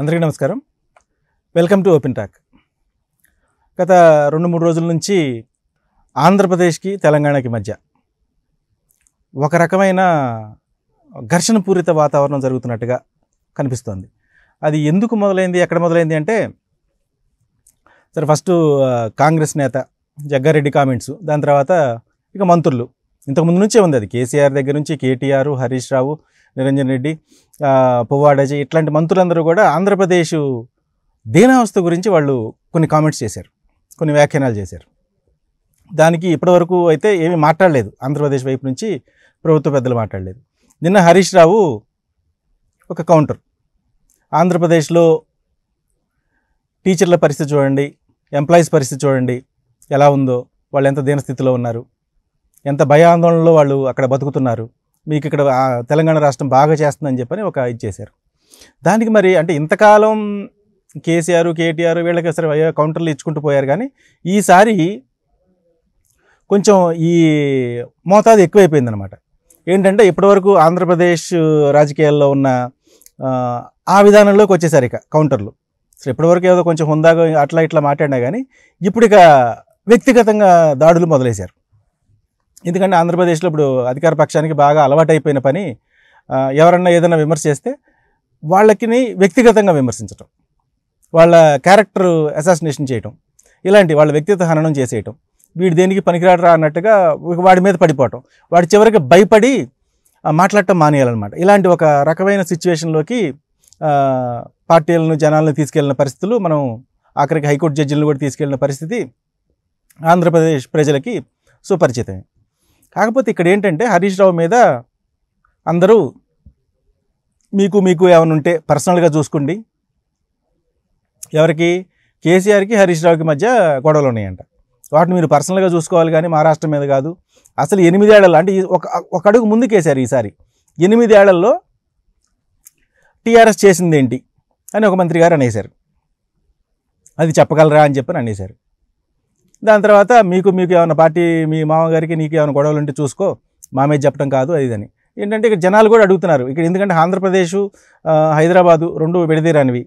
అందరికీ నమస్కారం welcome to open talk గత రెండు మూడు రోజుల నుంచి ఆంధ్రప్రదేశ్కి తెలంగాణకి మధ్య ఒక రకమైన ఘర్షణ పూరిత వాతావరణం జరుగుతున్నట్టుగా కనిపిస్తోంది అది ఎందుకు మొదలైంది ఎక్కడ మొదలైంది అంటే సరే ఫస్ట్ కాంగ్రెస్ నేత జగ్గారెడ్డి కామెంట్స్ దాని తర్వాత ఇక మంత్రులు ఇంతకుముందు నుంచే ఉంది అది కేసీఆర్ దగ్గర నుంచి కేటీఆర్ హరీష్ రావు నిరంజన్ రెడ్డి పువ్వాడజీ ఇట్లాంటి మంత్రులందరూ కూడా ఆంధ్రప్రదేశ్ దీనావస్థ గురించి వాళ్ళు కొన్ని కామెంట్స్ చేశారు కొన్ని వ్యాఖ్యానాలు చేశారు దానికి ఇప్పటివరకు అయితే ఏమీ మాట్లాడలేదు ఆంధ్రప్రదేశ్ వైపు నుంచి ప్రభుత్వ పెద్దలు మాట్లాడలేదు నిన్న హరీష్ రావు ఒక కౌంటర్ ఆంధ్రప్రదేశ్లో టీచర్ల పరిస్థితి చూడండి ఎంప్లాయీస్ పరిస్థితి చూడండి ఎలా ఉందో వాళ్ళు ఎంత దీనస్థితిలో ఉన్నారు ఎంత భయాందోళనలో వాళ్ళు అక్కడ బతుకుతున్నారు మీకు ఇక్కడ తెలంగాణ రాష్ట్రం బాగా చేస్తుందని చెప్పని ఒక ఇది చేశారు దానికి మరి అంటే ఇంతకాలం కేసీఆర్ కేటీఆర్ వీళ్ళకి సరే కౌంటర్లు ఇచ్చుకుంటూ పోయారు కానీ ఈసారి కొంచెం ఈ మోతాదు ఎక్కువైపోయిందనమాట ఏంటంటే ఇప్పటివరకు ఆంధ్రప్రదేశ్ రాజకీయాల్లో ఉన్న ఆ విధానంలోకి వచ్చేసారు ఇక కౌంటర్లు సరే ఇప్పటివరకు ఏదో కొంచెం హుందాగా అట్లా ఇట్లా మాట్లాడినా కానీ ఇప్పుడు ఇక వ్యక్తిగతంగా దాడులు మొదలేశారు ఎందుకంటే ఆంధ్రప్రదేశ్లో ఇప్పుడు అధికార పక్షానికి బాగా అలవాటైపోయిన పని ఎవరన్నా ఏదైనా విమర్శ చేస్తే వాళ్ళకిని వ్యక్తిగతంగా విమర్శించటం వాళ్ళ క్యారెక్టర్ అసాసినేషన్ చేయటం ఇలాంటి వాళ్ళ వ్యక్తిగత హననం చేసేయటం వీడు దేనికి పనికిరాడరా అన్నట్టుగా వాడి మీద పడిపోవటం వాడి చివరికి భయపడి మాట్లాడటం మానేయాలన్నమాట ఇలాంటి ఒక రకమైన సిచ్యువేషన్లోకి పార్టీలను జనాలను తీసుకెళ్లిన పరిస్థితులు మనం ఆఖరికి హైకోర్టు జడ్జిలను కూడా తీసుకెళ్లిన పరిస్థితి ఆంధ్రప్రదేశ్ ప్రజలకి సుపరిచితమే కాకపోతే ఇక్కడ ఏంటంటే హరీష్ రావు మీద అందరూ మీకు మీకు ఏమైనా ఉంటే పర్సనల్గా చూసుకోండి ఎవరికి కేసీఆర్కి హరీష్ రావుకి మధ్య గొడవలు ఉన్నాయంట వాటిని మీరు పర్సనల్గా చూసుకోవాలి కానీ మహారాష్ట్ర మీద కాదు అసలు ఎనిమిదేళ్లలో అంటే ఒక ఒక అడుగు కేసారు ఈసారి ఎనిమిదేళ్లలో టీఆర్ఎస్ చేసింది ఏంటి అని ఒక మంత్రి గారు అనేశారు అది చెప్పగలరా అని చెప్పి అనేశారు దాని తర్వాత మీకు మీకు ఏమైనా పార్టీ మీ మామగారికి నీకు ఏమైనా గొడవలు ఉంటే చూసుకో మామే చెప్పడం కాదు అది ఏంటంటే ఇక్కడ జనాలు కూడా అడుగుతున్నారు ఇక్కడ ఎందుకంటే ఆంధ్రప్రదేశ్ హైదరాబాదు రెండు విడదీరానివి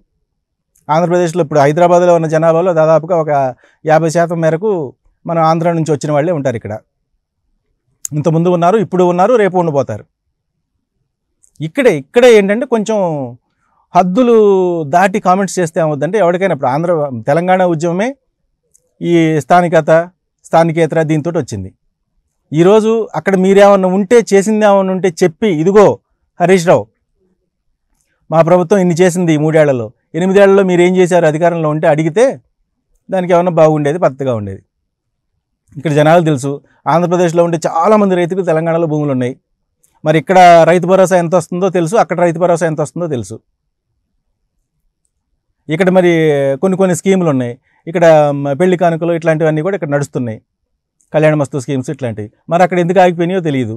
ఆంధ్రప్రదేశ్లో ఇప్పుడు హైదరాబాద్లో ఉన్న జనాభాలో దాదాపుగా ఒక యాభై శాతం మేరకు మన ఆంధ్ర నుంచి వచ్చిన వాళ్ళే ఉంటారు ఇక్కడ ఇంతకుముందు ఉన్నారు ఇప్పుడు ఉన్నారు రేపు ఉండిపోతారు ఇక్కడే ఇక్కడే ఏంటంటే కొంచెం హద్దులు దాటి కామెంట్స్ చేస్తే ఏమవుద్దంటే ఎవరికైనా ఇప్పుడు ఆంధ్ర తెలంగాణ ఉద్యమమే ఈ స్థానికత స్థానికేతర దీంతో వచ్చింది ఈరోజు అక్కడ మీరేమన్నా ఉంటే చేసింది ఏమన్నా ఉంటే చెప్పి ఇదిగో హరీష్ రావు మా ప్రభుత్వం ఇన్ని చేసింది మూడేళ్లలో ఎనిమిదేళ్లలో మీరు ఏం చేశారు అధికారంలో ఉంటే అడిగితే దానికి ఏమన్నా బాగుండేది పద్ధతిగా ఉండేది ఇక్కడ జనాలు తెలుసు ఆంధ్రప్రదేశ్లో ఉండే చాలామంది రైతులు తెలంగాణలో భూములు ఉన్నాయి మరి ఇక్కడ రైతు భరోసా ఎంత వస్తుందో తెలుసు అక్కడ రైతు భరోసా ఎంత వస్తుందో తెలుసు ఇక్కడ మరి కొన్ని కొన్ని స్కీములు ఉన్నాయి ఇక్కడ పెళ్లి కానుకలు ఇట్లాంటివన్నీ కూడా ఇక్కడ నడుస్తున్నాయి కళ్యాణ మస్తు స్కీమ్స్ ఇట్లాంటివి మరి అక్కడ ఎందుకు ఆగిపోయినాయో తెలియదు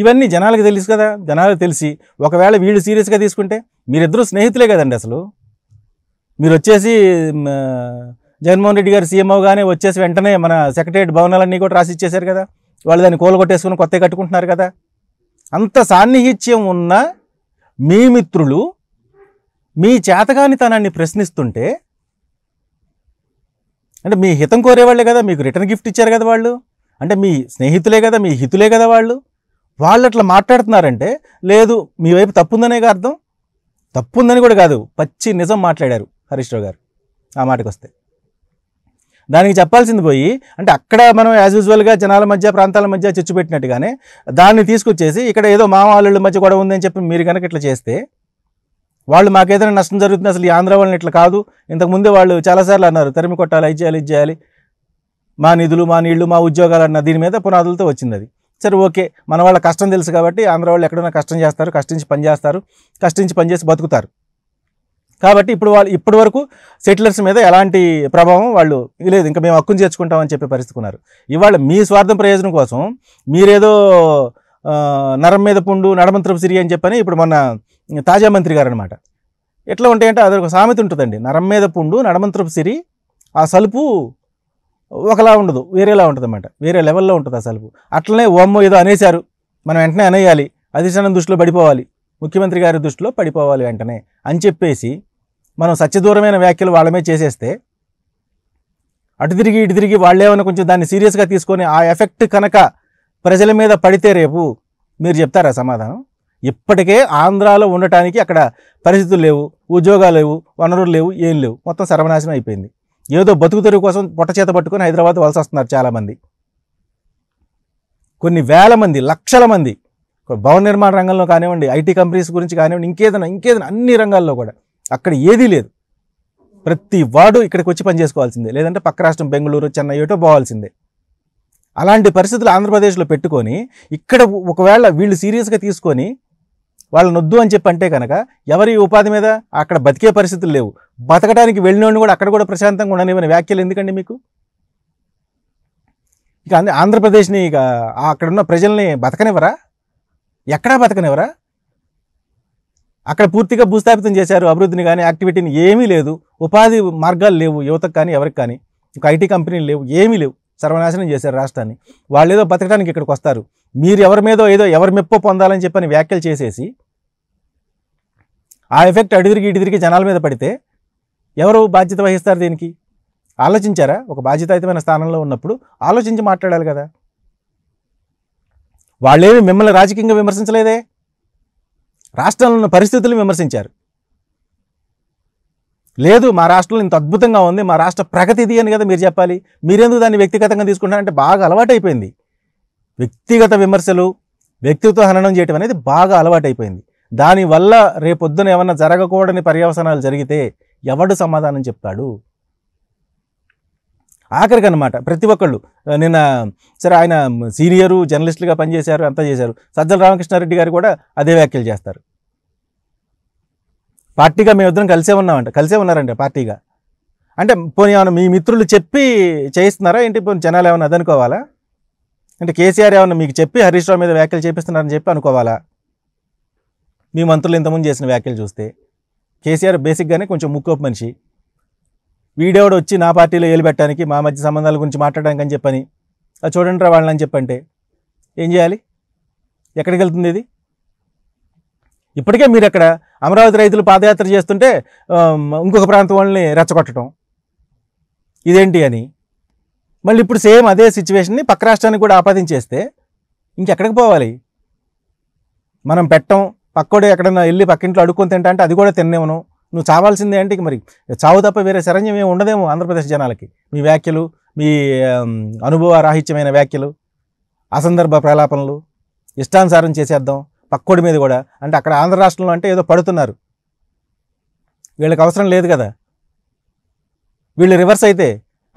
ఇవన్నీ జనాలకు తెలుసు కదా జనాలకు తెలిసి ఒకవేళ వీళ్ళు సీరియస్గా తీసుకుంటే మీరిద్దరూ స్నేహితులే కదండి అసలు మీరు వచ్చేసి జగన్మోహన్ రెడ్డి గారు సీఎం అవగానే వచ్చేసి వెంటనే మన సెక్రటరియట్ భవనాలన్నీ కూడా రాసి ఇచ్చేశారు కదా వాళ్ళు దాన్ని కూలగొట్టేసుకుని కొత్తగా కట్టుకుంటున్నారు కదా అంత సాన్నిహిత్యం ఉన్న మీ మిత్రులు మీ చేతగానితనాన్ని ప్రశ్నిస్తుంటే అంటే మీ హితం కోరేవాళ్ళే కదా మీకు రిటర్న్ గిఫ్ట్ ఇచ్చారు కదా వాళ్ళు అంటే మీ స్నేహితులే కదా మీ హితులే కదా వాళ్ళు వాళ్ళు అట్లా మాట్లాడుతున్నారంటే లేదు మీ వైపు తప్పుందనే అర్థం తప్పుందని కూడా కాదు పచ్చి నిజం మాట్లాడారు హరీష్ రావు గారు ఆ మాటకు వస్తే దానికి చెప్పాల్సింది పోయి అంటే అక్కడ మనం యాజ్ యూజువల్గా జనాల మధ్య ప్రాంతాల మధ్య చర్చు పెట్టినట్టుగానే దాన్ని తీసుకొచ్చేసి ఇక్కడ ఏదో మామ మధ్య గొడవ ఉందని చెప్పి మీరు కనుక ఇట్లా చేస్తే వాళ్ళు మాకేదైనా నష్టం జరుగుతుంది అసలు ఈ ఆంధ్ర వాళ్ళని ఇట్లా కాదు ఇంతకుముందే వాళ్ళు చాలాసార్లు అన్నారు తరిమి కొట్టాలి ఇది చేయాలి ఇది చేయాలి మా నిధులు మా నీళ్లు మా ఉద్యోగాలు అన్న దీని మీద పునాదులతో వచ్చింది అది సరే ఓకే మన వాళ్ళ కష్టం తెలుసు కాబట్టి ఆంధ్ర వాళ్ళు ఎక్కడైనా కష్టం చేస్తారు కష్టించి పనిచేస్తారు కష్టించి పనిచేసి బతుకుతారు కాబట్టి ఇప్పుడు వాళ్ళు ఇప్పటి వరకు సెటిలర్స్ మీద ఎలాంటి ప్రభావం వాళ్ళు లేదు ఇంకా మేము హక్కును చేర్చుకుంటామని చెప్పే పరిస్థితున్నారు ఇవాళ మీ స్వార్థం ప్రయోజనం కోసం మీరేదో నరం మీద పుండు నడమంత్రపు సిరి అని చెప్పని ఇప్పుడు మొన్న తాజా మంత్రి గారు అనమాట ఎట్లా ఉంటాయంటే అదొక సామెత ఉంటుందండి నరం మీద పుండు నడమంత్రపు సిరి ఆ సలుపు ఒకలా ఉండదు వేరేలా ఉంటుంది వేరే లెవెల్లో ఉంటుంది ఆ సలుపు అట్లనే ఓమ్మో ఏదో అనేశారు మనం వెంటనే అనేయాలి అధిష్టానం దృష్టిలో పడిపోవాలి ముఖ్యమంత్రి గారి దృష్టిలో పడిపోవాలి వెంటనే అని చెప్పేసి మనం సత్యదూరమైన వ్యాఖ్యలు వాళ్ళమే చేసేస్తే అటు తిరిగి ఇటు తిరిగి వాళ్ళేమైనా కొంచెం దాన్ని సీరియస్గా తీసుకొని ఆ ఎఫెక్ట్ కనుక ప్రజల మీద పడితే రేపు మీరు చెప్తారా సమాధానం ఇప్పటికే ఆంధ్రాలో ఉండటానికి అక్కడ పరిస్థితులు లేవు ఉద్యోగాలు లేవు వనరులు లేవు ఏం లేవు మొత్తం సర్వనాశనం అయిపోయింది ఏదో బతుకు తెరువు కోసం పొట్టచేత పట్టుకొని హైదరాబాద్ వలస వస్తున్నారు చాలామంది కొన్ని వేల మంది లక్షల మంది భవన నిర్మాణ రంగంలో కానివ్వండి ఐటీ కంపెనీస్ గురించి కానివ్వండి ఇంకేదైనా ఇంకేదైనా అన్ని రంగాల్లో కూడా అక్కడ ఏదీ లేదు ప్రతి వాడు ఇక్కడికి వచ్చి పనిచేసుకోవాల్సిందే లేదంటే పక్క రాష్ట్రం బెంగళూరు చెన్నై ఏటో పోవాల్సిందే అలాంటి పరిస్థితులు ఆంధ్రప్రదేశ్లో పెట్టుకొని ఇక్కడ ఒకవేళ వీళ్ళు సీరియస్గా తీసుకొని వాళ్ళని వద్దు అని చెప్పి అంటే కనుక ఎవరి ఉపాధి మీద అక్కడ బతికే పరిస్థితులు లేవు బతకడానికి వెళ్ళినోడిని కూడా అక్కడ కూడా ప్రశాంతంగా ఉండనివ్వని వ్యాఖ్యలు ఎందుకండి మీకు ఇక ఆంధ్రప్రదేశ్ని ఇక అక్కడున్న ప్రజల్ని బతకనివ్వరా ఎక్కడా బతకనివ్వరా అక్కడ పూర్తిగా భూస్థాపితం చేశారు అభివృద్ధిని కానీ యాక్టివిటీని ఏమీ లేదు ఉపాధి మార్గాలు లేవు యువతకు కానీ ఎవరికి కానీ ఇంకా ఐటీ కంపెనీలు లేవు ఏమీ లేవు సర్వనాశనం చేశారు రాష్ట్రాన్ని వాళ్ళు ఏదో బతకడానికి ఇక్కడికి వస్తారు మీరు ఎవరి మీదో ఏదో ఎవరి మెప్పు పొందాలని చెప్పని వ్యాఖ్యలు చేసేసి ఆ ఎఫెక్ట్ అడిదిరిగి ఇడిదిరిగి జనాల మీద పడితే ఎవరు బాధ్యత వహిస్తారు దీనికి ఆలోచించారా ఒక బాధ్యతాయుతమైన స్థానంలో ఉన్నప్పుడు ఆలోచించి మాట్లాడాలి కదా వాళ్ళేమి మిమ్మల్ని రాజకీయంగా విమర్శించలేదే రాష్ట్రంలో ఉన్న పరిస్థితులు విమర్శించారు లేదు మా రాష్ట్రంలో ఇంత అద్భుతంగా ఉంది మా రాష్ట్ర ప్రగతి ఇది అని కదా మీరు చెప్పాలి మీరెందుకు దాన్ని వ్యక్తిగతంగా తీసుకుంటారంటే బాగా అలవాటైపోయింది వ్యక్తిగత విమర్శలు వ్యక్తిత్వ హననం చేయటం అనేది బాగా అలవాటైపోయింది దానివల్ల రేపొద్దున ఏమన్నా జరగకూడని పర్యవసనాలు జరిగితే ఎవడు సమాధానం చెప్తాడు ఆఖరికి అనమాట ప్రతి ఒక్కళ్ళు నిన్న సరే ఆయన సీనియరు జర్నలిస్టులుగా పనిచేశారు అంతా చేశారు సజ్జల రామకృష్ణారెడ్డి గారు కూడా అదే వ్యాఖ్యలు చేస్తారు పార్టీగా మేమిద్దరం కలిసే ఉన్నామంట కలిసే ఉన్నారంట పార్టీగా అంటే పోనీ ఏమైనా మీ మిత్రులు చెప్పి చేయిస్తున్నారా ఏంటి పోనీ జనాలు ఏమైనా అదనుకోవాలా అంటే కేసీఆర్ ఏమన్నా మీకు చెప్పి హరీష్ రావు మీద వ్యాఖ్యలు చేపిస్తున్నారని చెప్పి అనుకోవాలా మీ మంత్రులు ఇంతకుముందు చేసిన వ్యాఖ్యలు చూస్తే కేసీఆర్ బేసిక్గానే కొంచెం ముక్కోపు మనిషి వీడేవాడు వచ్చి నా పార్టీలో ఏలుబెట్టడానికి మా మధ్య సంబంధాల గురించి మాట్లాడడానికి అని చెప్పని అది చూడండి రా వాళ్ళని చెప్పంటే ఏం చేయాలి ఎక్కడికి వెళ్తుంది ఇది ఇప్పటికే మీరు అక్కడ అమరావతి రైతులు పాదయాత్ర చేస్తుంటే ఇంకొక ప్రాంతం వాళ్ళని రెచ్చగొట్టడం ఇదేంటి అని మళ్ళీ ఇప్పుడు సేమ్ అదే సిచ్యువేషన్ని పక్క రాష్ట్రానికి కూడా ఆపాదించేస్తే ఇంకెక్కడికి పోవాలి మనం పెట్టం పక్కోడు ఎక్కడన్నా వెళ్ళి పక్కింట్లో అడుక్కొని తింటా అంటే అది కూడా తినేమను నువ్వు చావాల్సిందే అంటే మరి చావు తప్ప వేరే శరణ్యం ఏమి ఉండదేమో ఆంధ్రప్రదేశ్ జనాలకి మీ వ్యాఖ్యలు మీ అనుభవ రాహిత్యమైన వ్యాఖ్యలు అసందర్భ ప్రలాపనలు ఇష్టానుసారం చేసేద్దాం పక్కోడి మీద కూడా అంటే అక్కడ ఆంధ్ర రాష్ట్రంలో అంటే ఏదో పడుతున్నారు వీళ్ళకి అవసరం లేదు కదా వీళ్ళు రివర్స్ అయితే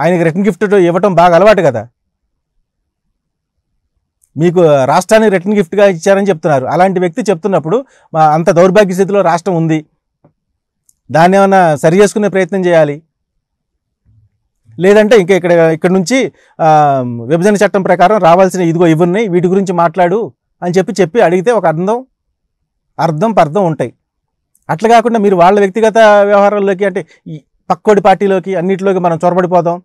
ఆయనకి రిటర్న్ గిఫ్ట్ ఇవ్వటం బాగా అలవాటు కదా మీకు రాష్ట్రానికి రిటర్న్ గిఫ్ట్గా ఇచ్చారని చెప్తున్నారు అలాంటి వ్యక్తి చెప్తున్నప్పుడు అంత దౌర్భాగ్య స్థితిలో రాష్ట్రం ఉంది దాన్ని ఏమైనా సరి చేసుకునే ప్రయత్నం చేయాలి లేదంటే ఇంకా ఇక్కడ ఇక్కడ నుంచి విభజన చట్టం ప్రకారం రావాల్సిన ఇదిగో ఇవన్నీ వీటి గురించి మాట్లాడు అని చెప్పి చెప్పి అడిగితే ఒక అర్థం అర్థం పర్థం ఉంటాయి అట్లా కాకుండా మీరు వాళ్ళ వ్యక్తిగత వ్యవహారాల్లోకి అంటే పక్కోడి పార్టీలోకి అన్నిటిలోకి మనం చొరబడిపోదాం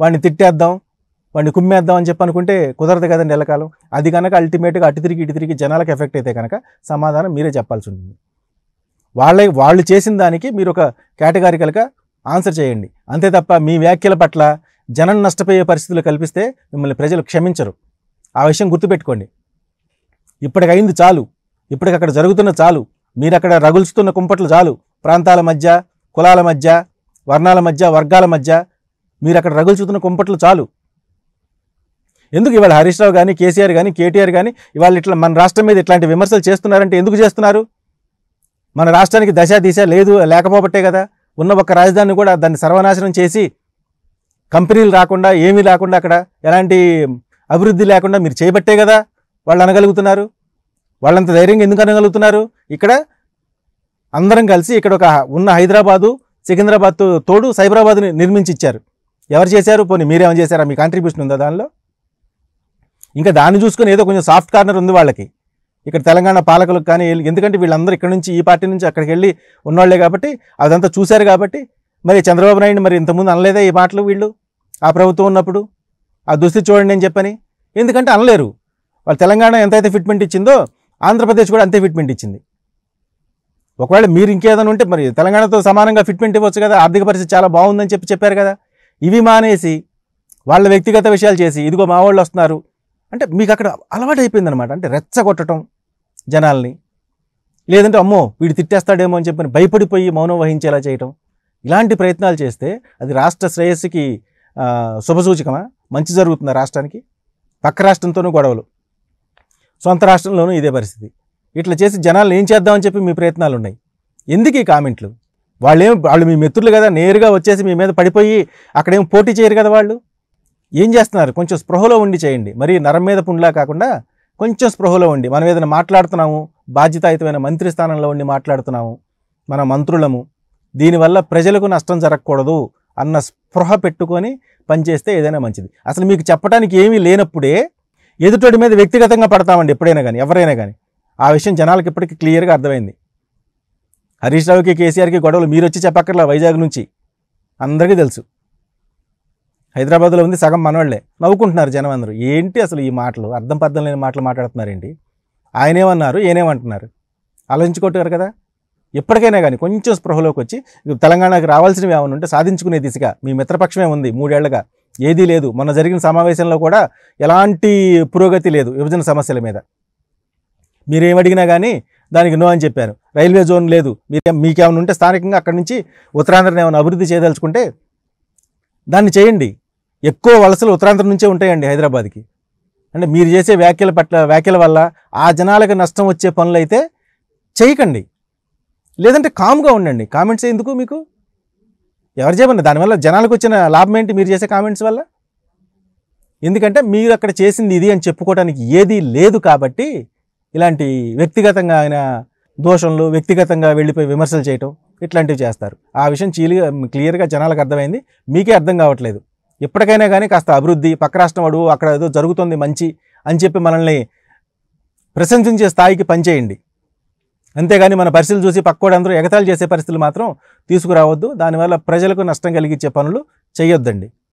వాడిని తిట్టేద్దాం వాడిని కుమ్మేద్దాం అని చెప్పి అనుకుంటే కుదరదు కదండి ఎల్లకాలం అది కనుక అల్టిమేట్గా అటు తిరిగి ఇటు తిరిగి జనాలకు ఎఫెక్ట్ అయితే కనుక సమాధానం మీరే చెప్పాల్సి ఉంటుంది వాళ్ళే వాళ్ళు చేసిన దానికి మీరు ఒక కేటగారికల్గా ఆన్సర్ చేయండి అంతే తప్ప మీ వ్యాఖ్యల పట్ల జనం నష్టపోయే పరిస్థితులు కల్పిస్తే మిమ్మల్ని ప్రజలు క్షమించరు ఆ విషయం గుర్తుపెట్టుకోండి ఇప్పటికైంది చాలు ఇప్పటికి అక్కడ జరుగుతున్న చాలు మీరు అక్కడ రగులుస్తున్న కుంపట్లు చాలు ప్రాంతాల మధ్య కులాల మధ్య వర్ణాల మధ్య వర్గాల మధ్య మీరు అక్కడ రగులు చూస్తున్న కుంపట్లు చాలు ఎందుకు ఇవాళ హరీష్ రావు కానీ కేసీఆర్ కానీ కేటీఆర్ కానీ ఇవాళ ఇట్లా మన రాష్ట్రం మీద ఇట్లాంటి విమర్శలు చేస్తున్నారంటే ఎందుకు చేస్తున్నారు మన రాష్ట్రానికి దశ దిశ లేదు లేకపోబట్టే కదా ఉన్న ఒక రాజధాని కూడా దాన్ని సర్వనాశనం చేసి కంపెనీలు రాకుండా ఏమీ లేకుండా అక్కడ ఎలాంటి అభివృద్ధి లేకుండా మీరు చేయబట్టే కదా వాళ్ళు అనగలుగుతున్నారు వాళ్ళంత ధైర్యంగా ఎందుకు అనగలుగుతున్నారు ఇక్కడ అందరం కలిసి ఇక్కడ ఒక ఉన్న హైదరాబాదు సికింద్రాబాద్ తోడు సైబరాబాద్ని నిర్మించి ఇచ్చారు ఎవరు చేశారు పోనీ మీరేమని చేశారా మీ కాంట్రిబ్యూషన్ ఉందా దానిలో ఇంకా దాన్ని చూసుకొని ఏదో కొంచెం సాఫ్ట్ కార్నర్ ఉంది వాళ్ళకి ఇక్కడ తెలంగాణ పాలకులకు కానీ ఎందుకంటే వీళ్ళందరూ ఇక్కడ నుంచి ఈ పార్టీ నుంచి అక్కడికి వెళ్ళి ఉన్నవాళ్లే కాబట్టి అదంతా చూశారు కాబట్టి మరి చంద్రబాబు నాయుడు మరి ఇంతకుముందు అనలేదా ఈ మాటలు వీళ్ళు ఆ ప్రభుత్వం ఉన్నప్పుడు ఆ దుస్థితి చూడండి అని చెప్పని ఎందుకంటే అనలేరు వాళ్ళు తెలంగాణ ఎంతైతే ఫిట్మెంట్ ఇచ్చిందో ఆంధ్రప్రదేశ్ కూడా అంతే ఫిట్మెంట్ ఇచ్చింది ఒకవేళ మీరు ఇంకేదైనా ఉంటే మరి తెలంగాణతో సమానంగా ఫిట్మెంట్ ఇవ్వచ్చు కదా ఆర్థిక పరిస్థితి చాలా బాగుందని చెప్పి చెప్పారు కదా ఇవి మానేసి వాళ్ళ వ్యక్తిగత విషయాలు చేసి ఇదిగో మా వాళ్ళు వస్తున్నారు అంటే మీకు అక్కడ అలవాటు అయిపోయిందనమాట అంటే రెచ్చగొట్టడం జనాల్ని లేదంటే అమ్మో వీడు తిట్టేస్తాడేమో అని చెప్పని భయపడిపోయి మౌనం వహించేలా చేయటం ఇలాంటి ప్రయత్నాలు చేస్తే అది రాష్ట్ర శ్రేయస్సుకి శుభసూచకమా మంచి జరుగుతుంది రాష్ట్రానికి పక్క రాష్ట్రంతోనూ గొడవలు సొంత రాష్ట్రంలోనూ ఇదే పరిస్థితి ఇట్లా చేసి జనాలు ఏం చేద్దామని చెప్పి మీ ప్రయత్నాలు ఉన్నాయి ఎందుకు ఈ కామెంట్లు వాళ్ళేం వాళ్ళు మీ మిత్రులు కదా నేరుగా వచ్చేసి మీ మీద పడిపోయి అక్కడేం పోటీ చేయరు కదా వాళ్ళు ఏం చేస్తున్నారు కొంచెం స్పృహలో ఉండి చేయండి మరి నరం మీద పుండ్లా కాకుండా కొంచెం స్పృహలో ఉండి మనం ఏదైనా మాట్లాడుతున్నాము బాధ్యతాయుతమైన మంత్రి స్థానంలో ఉండి మాట్లాడుతున్నాము మన మంత్రులము దీనివల్ల ప్రజలకు నష్టం జరగకూడదు అన్న స్పృహ పెట్టుకొని పనిచేస్తే ఏదైనా మంచిది అసలు మీకు చెప్పడానికి ఏమీ లేనప్పుడే ఎదుటోడి మీద వ్యక్తిగతంగా పడతామండి ఎప్పుడైనా కానీ ఎవరైనా కానీ ఆ విషయం జనాలకు ఇప్పటికీ క్లియర్గా అర్థమైంది హరీష్ రావుకి కేసీఆర్కి గొడవలు మీరు వచ్చి చెప్పక్కర్లా వైజాగ్ నుంచి అందరికీ తెలుసు హైదరాబాద్లో ఉంది సగం మనవాళ్లే నవ్వుకుంటున్నారు జనం అందరూ ఏంటి అసలు ఈ మాటలు అర్థం పర్థం లేని మాటలు మాట్లాడుతున్నారేంటి ఆయనేమన్నారు ఏనేమంటున్నారు ఆలోచించుకోవటారు కదా ఎప్పటికైనా కానీ కొంచెం స్పృహలోకి వచ్చి తెలంగాణకు రావాల్సినవి ఏమైనా ఉంటే సాధించుకునే దిశగా మీ మిత్రపక్షమే ఉంది మూడేళ్లుగా ఏదీ లేదు మొన్న జరిగిన సమావేశంలో కూడా ఎలాంటి పురోగతి లేదు విభజన సమస్యల మీద మీరేమడిగినా కానీ దానికి నో అని చెప్పారు రైల్వే జోన్ లేదు మీరు మీకేమైనా ఉంటే స్థానికంగా అక్కడి నుంచి ఉత్తరాంధ్రని ఏమైనా అభివృద్ధి చేయదలుచుకుంటే దాన్ని చేయండి ఎక్కువ వలసలు ఉత్తరాంధ్ర నుంచే ఉంటాయండి హైదరాబాద్కి అంటే మీరు చేసే వ్యాఖ్యల పట్ల వ్యాఖ్యల వల్ల ఆ జనాలకు నష్టం వచ్చే పనులు అయితే చేయకండి లేదంటే కామ్గా ఉండండి కామెంట్స్ ఎందుకు మీకు ఎవరు చేయమని దానివల్ల జనాలకు వచ్చిన లాభం ఏంటి మీరు చేసే కామెంట్స్ వల్ల ఎందుకంటే మీరు అక్కడ చేసింది ఇది అని చెప్పుకోవడానికి ఏదీ లేదు కాబట్టి ఇలాంటి వ్యక్తిగతంగా ఆయన దోషంలో వ్యక్తిగతంగా వెళ్ళిపోయి విమర్శలు చేయటం ఇట్లాంటివి చేస్తారు ఆ విషయం చీలి క్లియర్గా జనాలకు అర్థమైంది మీకే అర్థం కావట్లేదు ఇప్పటికైనా కానీ కాస్త అభివృద్ధి పక్క రాష్ట్రం వాడు అక్కడ ఏదో జరుగుతుంది మంచి అని చెప్పి మనల్ని ప్రశంసించే స్థాయికి పనిచేయండి అంతేగాని మన పరిస్థితులు చూసి పక్కోడందరూ ఎగతాలు చేసే పరిస్థితులు మాత్రం తీసుకురావద్దు దానివల్ల ప్రజలకు నష్టం కలిగించే పనులు చేయొద్దండి